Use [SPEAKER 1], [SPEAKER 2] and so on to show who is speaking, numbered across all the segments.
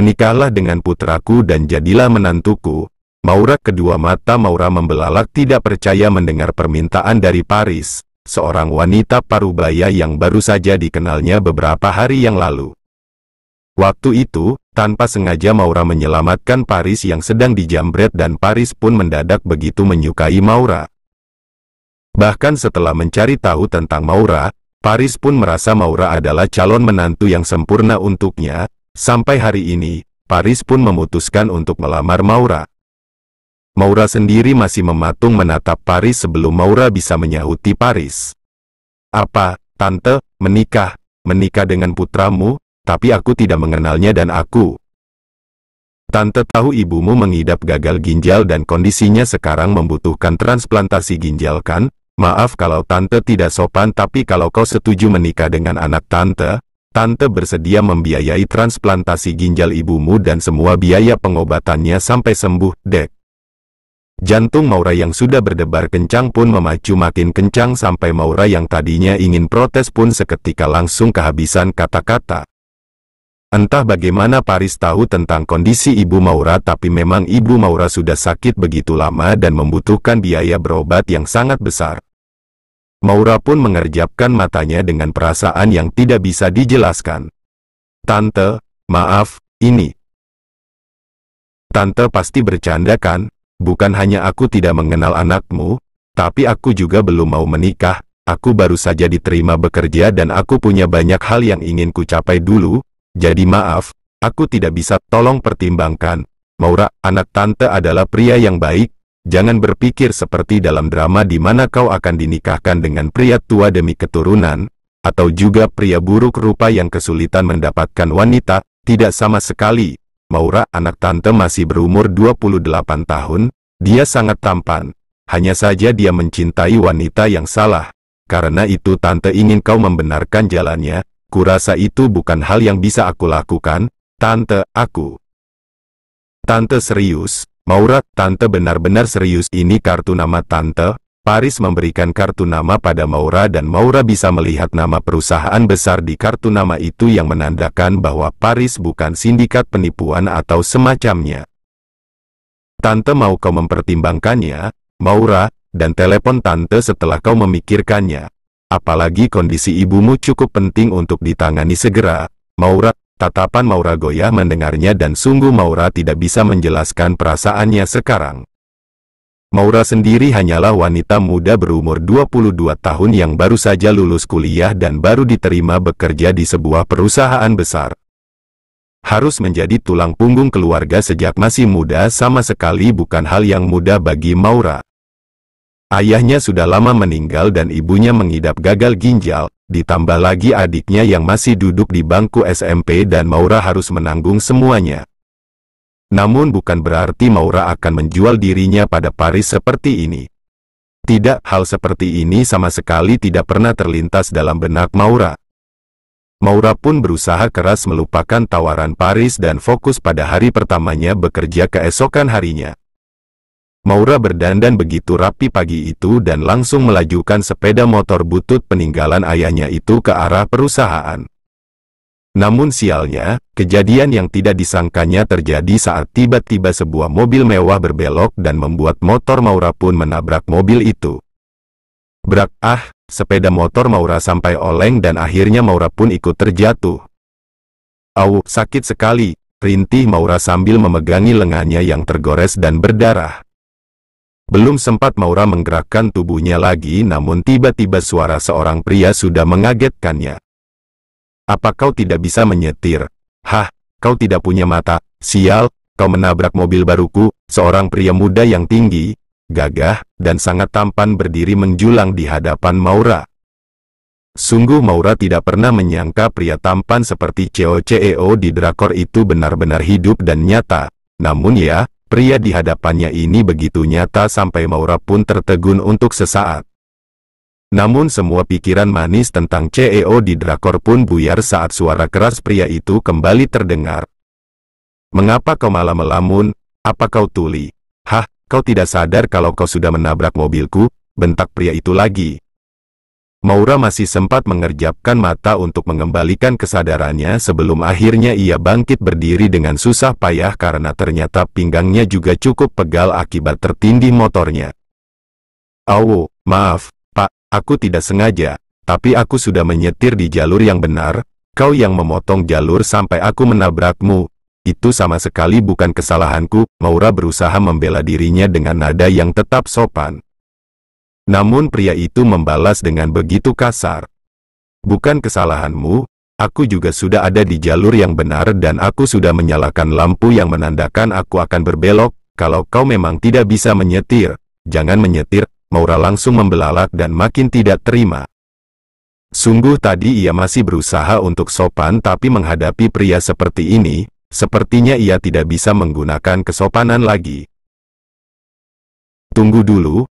[SPEAKER 1] menikahlah dengan putraku dan jadilah menantuku. Maura kedua mata Maura membelalak tidak percaya mendengar permintaan dari Paris, seorang wanita parubaya yang baru saja dikenalnya beberapa hari yang lalu. Waktu itu, tanpa sengaja Maura menyelamatkan Paris yang sedang dijambret dan Paris pun mendadak begitu menyukai Maura. Bahkan setelah mencari tahu tentang Maura, Paris pun merasa Maura adalah calon menantu yang sempurna untuknya, Sampai hari ini, Paris pun memutuskan untuk melamar Maura. Maura sendiri masih mematung menatap Paris sebelum Maura bisa menyahuti Paris. Apa, Tante, menikah, menikah dengan putramu, tapi aku tidak mengenalnya dan aku. Tante tahu ibumu mengidap gagal ginjal dan kondisinya sekarang membutuhkan transplantasi ginjal kan? Maaf kalau tante tidak sopan tapi kalau kau setuju menikah dengan anak tante, Tante bersedia membiayai transplantasi ginjal ibumu dan semua biaya pengobatannya sampai sembuh, Dek. Jantung Maura yang sudah berdebar kencang pun memacu makin kencang sampai Maura yang tadinya ingin protes pun seketika langsung kehabisan kata-kata. Entah bagaimana Paris tahu tentang kondisi ibu Maura tapi memang ibu Maura sudah sakit begitu lama dan membutuhkan biaya berobat yang sangat besar. Maura pun mengerjapkan matanya dengan perasaan yang tidak bisa dijelaskan. Tante, maaf, ini. Tante pasti bercanda kan? Bukan hanya aku tidak mengenal anakmu, tapi aku juga belum mau menikah, aku baru saja diterima bekerja dan aku punya banyak hal yang ingin ku capai dulu, jadi maaf, aku tidak bisa tolong pertimbangkan. Maura, anak tante adalah pria yang baik, Jangan berpikir seperti dalam drama di mana kau akan dinikahkan dengan pria tua demi keturunan, atau juga pria buruk rupa yang kesulitan mendapatkan wanita, tidak sama sekali. Maura anak tante masih berumur 28 tahun, dia sangat tampan. Hanya saja dia mencintai wanita yang salah. Karena itu tante ingin kau membenarkan jalannya, kurasa itu bukan hal yang bisa aku lakukan, tante, aku. Tante serius, Maura, Tante benar-benar serius ini kartu nama Tante, Paris memberikan kartu nama pada Maura dan Maura bisa melihat nama perusahaan besar di kartu nama itu yang menandakan bahwa Paris bukan sindikat penipuan atau semacamnya. Tante mau kau mempertimbangkannya, Maura, dan telepon Tante setelah kau memikirkannya. Apalagi kondisi ibumu cukup penting untuk ditangani segera, Maura, Tatapan Maura goyah mendengarnya dan sungguh Maura tidak bisa menjelaskan perasaannya sekarang. Maura sendiri hanyalah wanita muda berumur 22 tahun yang baru saja lulus kuliah dan baru diterima bekerja di sebuah perusahaan besar. Harus menjadi tulang punggung keluarga sejak masih muda sama sekali bukan hal yang mudah bagi Maura. Ayahnya sudah lama meninggal dan ibunya mengidap gagal ginjal, ditambah lagi adiknya yang masih duduk di bangku SMP dan Maura harus menanggung semuanya. Namun bukan berarti Maura akan menjual dirinya pada Paris seperti ini. Tidak, hal seperti ini sama sekali tidak pernah terlintas dalam benak Maura. Maura pun berusaha keras melupakan tawaran Paris dan fokus pada hari pertamanya bekerja keesokan harinya. Maura berdandan begitu rapi pagi itu dan langsung melajukan sepeda motor butut peninggalan ayahnya itu ke arah perusahaan. Namun sialnya, kejadian yang tidak disangkanya terjadi saat tiba-tiba sebuah mobil mewah berbelok dan membuat motor Maura pun menabrak mobil itu. Brak ah, sepeda motor Maura sampai oleng dan akhirnya Maura pun ikut terjatuh. Au, sakit sekali, rintih Maura sambil memegangi lengannya yang tergores dan berdarah. Belum sempat Maura menggerakkan tubuhnya lagi namun tiba-tiba suara seorang pria sudah mengagetkannya. Apa kau tidak bisa menyetir? Hah, kau tidak punya mata, sial, kau menabrak mobil baruku, seorang pria muda yang tinggi, gagah, dan sangat tampan berdiri menjulang di hadapan Maura. Sungguh Maura tidak pernah menyangka pria tampan seperti CEO di drakor itu benar-benar hidup dan nyata. Namun ya, pria di hadapannya ini begitu nyata sampai Maura pun tertegun untuk sesaat. Namun semua pikiran manis tentang CEO di drakor pun buyar saat suara keras pria itu kembali terdengar. Mengapa kau malah melamun? Apa kau tuli? Hah, kau tidak sadar kalau kau sudah menabrak mobilku? Bentak pria itu lagi. Maura masih sempat mengerjapkan mata untuk mengembalikan kesadarannya sebelum akhirnya ia bangkit berdiri dengan susah payah karena ternyata pinggangnya juga cukup pegal akibat tertindih motornya. Awo, maaf, Pak, aku tidak sengaja, tapi aku sudah menyetir di jalur yang benar, kau yang memotong jalur sampai aku menabrakmu. Itu sama sekali bukan kesalahanku, Maura berusaha membela dirinya dengan nada yang tetap sopan. Namun pria itu membalas dengan begitu kasar. Bukan kesalahanmu, aku juga sudah ada di jalur yang benar dan aku sudah menyalakan lampu yang menandakan aku akan berbelok, kalau kau memang tidak bisa menyetir, jangan menyetir, Maura langsung membelalak dan makin tidak terima. Sungguh tadi ia masih berusaha untuk sopan tapi menghadapi pria seperti ini, sepertinya ia tidak bisa menggunakan kesopanan lagi. Tunggu dulu,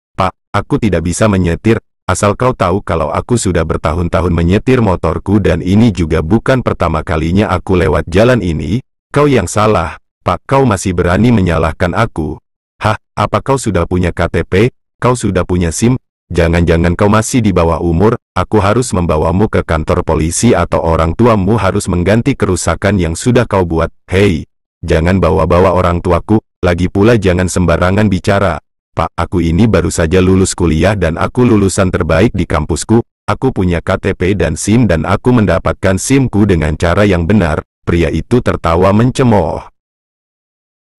[SPEAKER 1] Aku tidak bisa menyetir, asal kau tahu kalau aku sudah bertahun-tahun menyetir motorku dan ini juga bukan pertama kalinya aku lewat jalan ini, kau yang salah, pak kau masih berani menyalahkan aku. Hah, apa kau sudah punya KTP, kau sudah punya SIM, jangan-jangan kau masih di bawah umur, aku harus membawamu ke kantor polisi atau orang tuamu harus mengganti kerusakan yang sudah kau buat, hei, jangan bawa-bawa orang tuaku, lagi pula jangan sembarangan bicara, Pak, aku ini baru saja lulus kuliah dan aku lulusan terbaik di kampusku, aku punya KTP dan SIM dan aku mendapatkan SIMku dengan cara yang benar, pria itu tertawa mencemooh.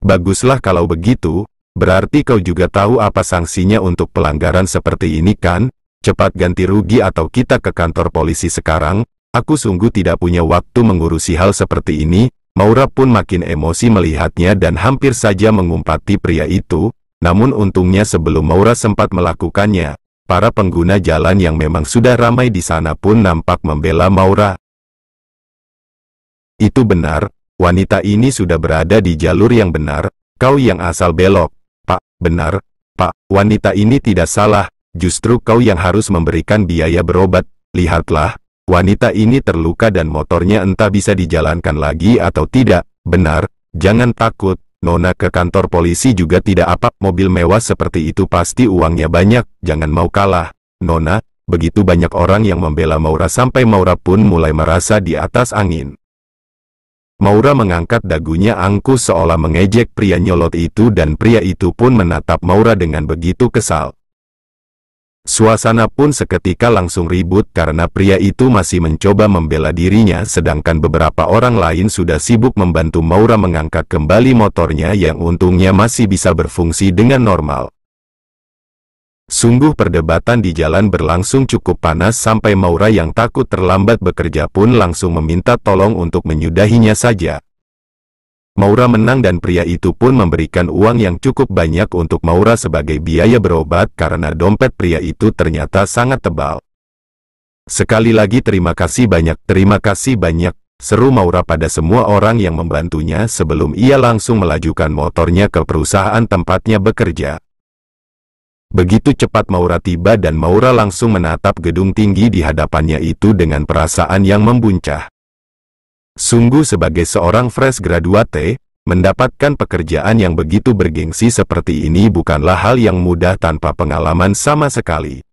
[SPEAKER 1] Baguslah kalau begitu, berarti kau juga tahu apa sanksinya untuk pelanggaran seperti ini kan? Cepat ganti rugi atau kita ke kantor polisi sekarang, aku sungguh tidak punya waktu mengurusi hal seperti ini, Maura pun makin emosi melihatnya dan hampir saja mengumpati pria itu, namun untungnya sebelum Maura sempat melakukannya, para pengguna jalan yang memang sudah ramai di sana pun nampak membela Maura. Itu benar, wanita ini sudah berada di jalur yang benar, kau yang asal belok. Pak, benar, Pak, wanita ini tidak salah, justru kau yang harus memberikan biaya berobat. Lihatlah, Wanita ini terluka dan motornya entah bisa dijalankan lagi atau tidak, benar, jangan takut, Nona ke kantor polisi juga tidak apa, mobil mewah seperti itu pasti uangnya banyak, jangan mau kalah. Nona, begitu banyak orang yang membela Maura sampai Maura pun mulai merasa di atas angin. Maura mengangkat dagunya angkuh seolah mengejek pria nyolot itu dan pria itu pun menatap Maura dengan begitu kesal. Suasana pun seketika langsung ribut karena pria itu masih mencoba membela dirinya sedangkan beberapa orang lain sudah sibuk membantu Maura mengangkat kembali motornya yang untungnya masih bisa berfungsi dengan normal. Sungguh perdebatan di jalan berlangsung cukup panas sampai Maura yang takut terlambat bekerja pun langsung meminta tolong untuk menyudahinya saja. Maura menang dan pria itu pun memberikan uang yang cukup banyak untuk Maura sebagai biaya berobat karena dompet pria itu ternyata sangat tebal. Sekali lagi terima kasih banyak, terima kasih banyak, seru Maura pada semua orang yang membantunya sebelum ia langsung melajukan motornya ke perusahaan tempatnya bekerja. Begitu cepat Maura tiba dan Maura langsung menatap gedung tinggi di hadapannya itu dengan perasaan yang membuncah. Sungguh sebagai seorang fresh graduate, mendapatkan pekerjaan yang begitu bergengsi seperti ini bukanlah hal yang mudah tanpa pengalaman sama sekali.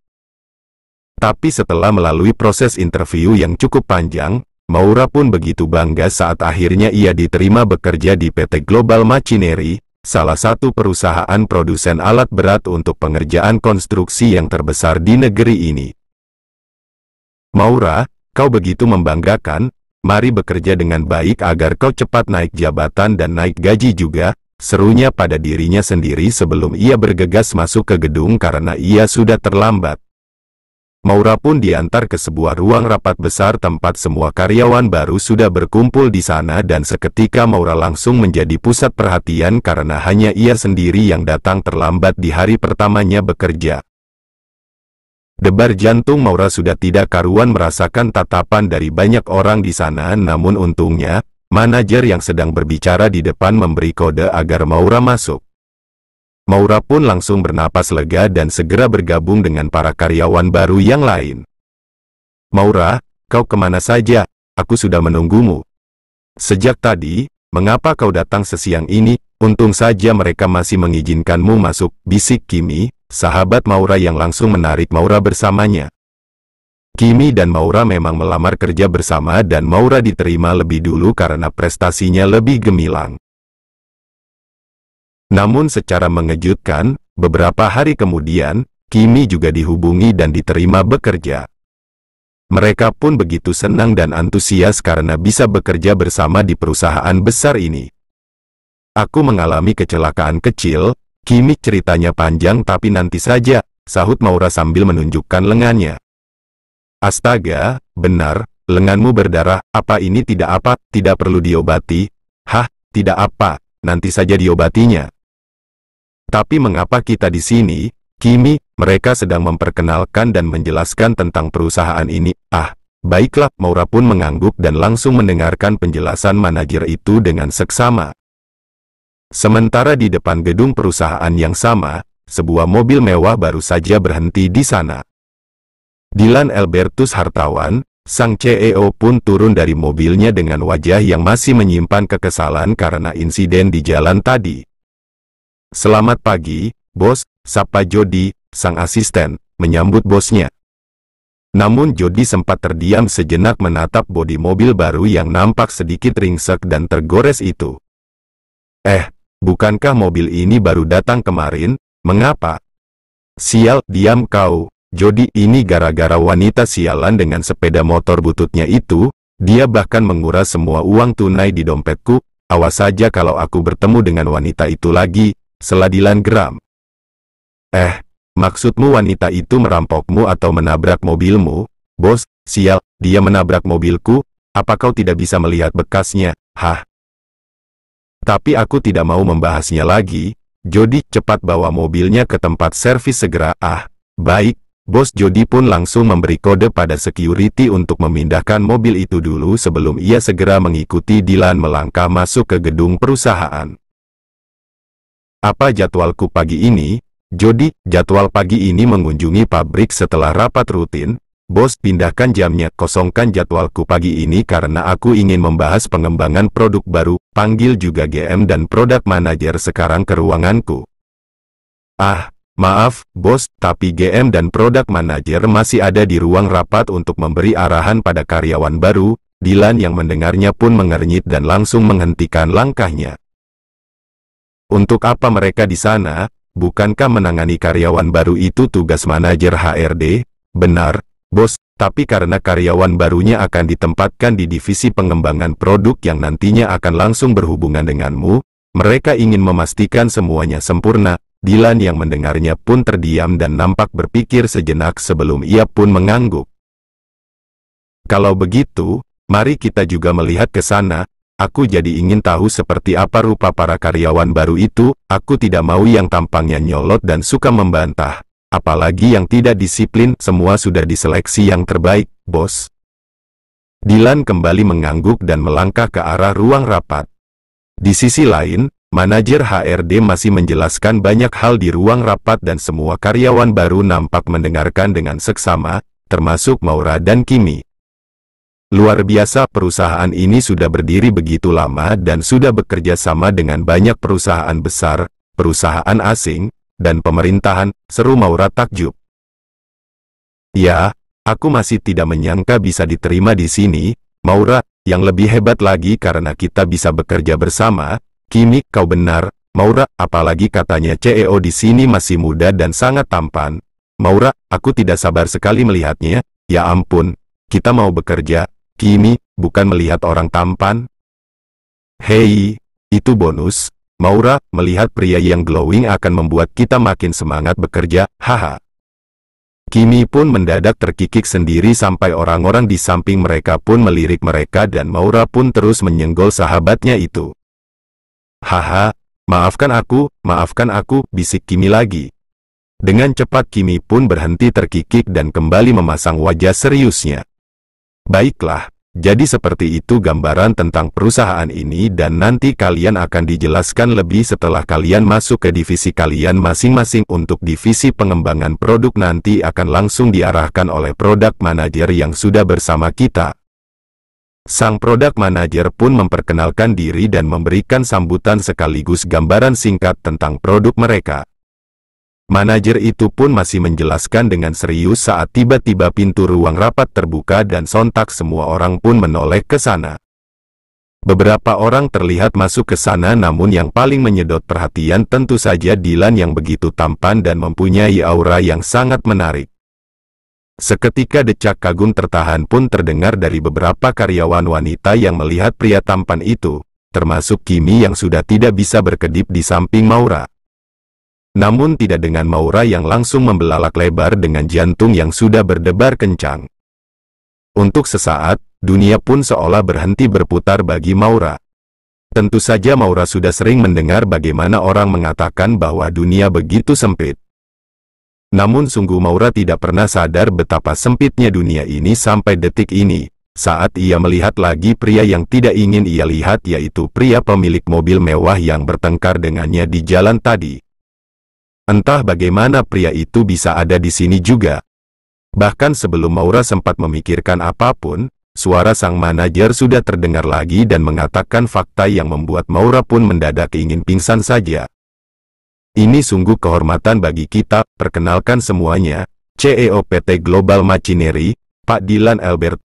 [SPEAKER 1] Tapi setelah melalui proses interview yang cukup panjang, Maura pun begitu bangga saat akhirnya ia diterima bekerja di PT Global Machinery, salah satu perusahaan produsen alat berat untuk pengerjaan konstruksi yang terbesar di negeri ini. Maura, kau begitu membanggakan, mari bekerja dengan baik agar kau cepat naik jabatan dan naik gaji juga, serunya pada dirinya sendiri sebelum ia bergegas masuk ke gedung karena ia sudah terlambat. Maura pun diantar ke sebuah ruang rapat besar tempat semua karyawan baru sudah berkumpul di sana dan seketika Maura langsung menjadi pusat perhatian karena hanya ia sendiri yang datang terlambat di hari pertamanya bekerja. Debar jantung Maura sudah tidak karuan merasakan tatapan dari banyak orang di sana namun untungnya, manajer yang sedang berbicara di depan memberi kode agar Maura masuk. Maura pun langsung bernapas lega dan segera bergabung dengan para karyawan baru yang lain. Maura, kau kemana saja? Aku sudah menunggumu. Sejak tadi, mengapa kau datang sesiang ini? Untung saja mereka masih mengizinkanmu masuk, bisik Kimi, sahabat Maura yang langsung menarik Maura bersamanya. Kimi dan Maura memang melamar kerja bersama dan Maura diterima lebih dulu karena prestasinya lebih gemilang. Namun secara mengejutkan, beberapa hari kemudian, Kimi juga dihubungi dan diterima bekerja. Mereka pun begitu senang dan antusias karena bisa bekerja bersama di perusahaan besar ini. Aku mengalami kecelakaan kecil, Kimik ceritanya panjang tapi nanti saja, sahut Maura sambil menunjukkan lengannya. Astaga, benar, lenganmu berdarah, apa ini tidak apa, tidak perlu diobati? Hah, tidak apa, nanti saja diobatinya. Tapi mengapa kita di sini, Kimi, mereka sedang memperkenalkan dan menjelaskan tentang perusahaan ini, ah, baiklah, Maura pun mengangguk dan langsung mendengarkan penjelasan manajer itu dengan seksama. Sementara di depan gedung perusahaan yang sama, sebuah mobil mewah baru saja berhenti di sana. Dilan Albertus Hartawan, sang CEO pun turun dari mobilnya dengan wajah yang masih menyimpan kekesalan karena insiden di jalan tadi. Selamat pagi, bos, sapa Jody, sang asisten, menyambut bosnya. Namun Jody sempat terdiam sejenak menatap bodi mobil baru yang nampak sedikit ringsek dan tergores itu. Eh, bukankah mobil ini baru datang kemarin, mengapa? Sial, diam kau, Jody ini gara-gara wanita sialan dengan sepeda motor bututnya itu, dia bahkan menguras semua uang tunai di dompetku, awas saja kalau aku bertemu dengan wanita itu lagi, seladilan geram. Eh, maksudmu wanita itu merampokmu atau menabrak mobilmu? Bos, sial, dia menabrak mobilku, apa kau tidak bisa melihat bekasnya? Hah, tapi aku tidak mau membahasnya lagi, Jody cepat bawa mobilnya ke tempat servis segera. Ah, baik, bos Jody pun langsung memberi kode pada security untuk memindahkan mobil itu dulu sebelum ia segera mengikuti Dilan melangkah masuk ke gedung perusahaan. Apa jadwalku pagi ini? Jody, jadwal pagi ini mengunjungi pabrik setelah rapat rutin, Bos pindahkan jamnya, kosongkan jadwalku pagi ini karena aku ingin membahas pengembangan produk baru, panggil juga GM dan produk manajer sekarang ke ruanganku. Ah, maaf, bos, tapi GM dan produk manajer masih ada di ruang rapat untuk memberi arahan pada karyawan baru, Dilan yang mendengarnya pun mengernyit dan langsung menghentikan langkahnya. Untuk apa mereka di sana? Bukankah menangani karyawan baru itu tugas manajer HRD? Benar, bos, tapi karena karyawan barunya akan ditempatkan di divisi pengembangan produk yang nantinya akan langsung berhubungan denganmu, mereka ingin memastikan semuanya sempurna, Dilan yang mendengarnya pun terdiam dan nampak berpikir sejenak sebelum ia pun mengangguk. Kalau begitu, mari kita juga melihat ke sana, aku jadi ingin tahu seperti apa rupa para karyawan baru itu, aku tidak mau yang tampangnya nyolot dan suka membantah apalagi yang tidak disiplin, semua sudah diseleksi yang terbaik, bos. Dilan kembali mengangguk dan melangkah ke arah ruang rapat. Di sisi lain, manajer HRD masih menjelaskan banyak hal di ruang rapat dan semua karyawan baru nampak mendengarkan dengan seksama, termasuk Maura dan Kimi. Luar biasa perusahaan ini sudah berdiri begitu lama dan sudah bekerja sama dengan banyak perusahaan besar, perusahaan asing, dan pemerintahan, seru Maura takjub. Ya, aku masih tidak menyangka bisa diterima di sini, Maura, yang lebih hebat lagi karena kita bisa bekerja bersama, kini kau benar, Maura, apalagi katanya CEO di sini masih muda dan sangat tampan. Maura, aku tidak sabar sekali melihatnya. Ya ampun, kita mau bekerja, kini, bukan melihat orang tampan. Hei, itu bonus, Maura, melihat pria yang glowing akan membuat kita makin semangat bekerja, haha. Kimi pun mendadak terkikik sendiri sampai orang-orang di samping mereka pun melirik mereka dan Maura pun terus menyenggol sahabatnya itu. Haha, maafkan aku, maafkan aku, bisik Kimi lagi. Dengan cepat Kimi pun berhenti terkikik dan kembali memasang wajah seriusnya. Baiklah, jadi seperti itu gambaran tentang perusahaan ini dan nanti kalian akan dijelaskan lebih setelah kalian masuk ke divisi kalian masing-masing untuk divisi pengembangan produk nanti akan langsung diarahkan oleh produk manajer yang sudah bersama kita. Sang produk manajer pun memperkenalkan diri dan memberikan sambutan sekaligus gambaran singkat tentang produk mereka. Manajer itu pun masih menjelaskan dengan serius saat tiba-tiba pintu ruang rapat terbuka dan sontak semua orang pun menoleh ke sana. Beberapa orang terlihat masuk ke sana namun yang paling menyedot perhatian tentu saja Dilan yang begitu tampan dan mempunyai aura yang sangat menarik. Seketika decak kagum tertahan pun terdengar dari beberapa karyawan wanita yang melihat pria tampan itu, termasuk Kimi yang sudah tidak bisa berkedip di samping Maura namun tidak dengan Maura yang langsung membelalak lebar dengan jantung yang sudah berdebar kencang. Untuk sesaat, dunia pun seolah berhenti berputar bagi Maura. Tentu saja Maura sudah sering mendengar bagaimana orang mengatakan bahwa dunia begitu sempit. Namun sungguh Maura tidak pernah sadar betapa sempitnya dunia ini sampai detik ini, saat ia melihat lagi pria yang tidak ingin ia lihat yaitu pria pemilik mobil mewah yang bertengkar dengannya di jalan tadi. Entah bagaimana pria itu bisa ada di sini juga. Bahkan sebelum Maura sempat memikirkan apapun, suara sang manajer sudah terdengar lagi dan mengatakan fakta yang membuat Maura pun mendadak ingin pingsan saja. Ini sungguh kehormatan bagi kita, perkenalkan semuanya, CEO PT Global Machinery, Pak Dilan Albert,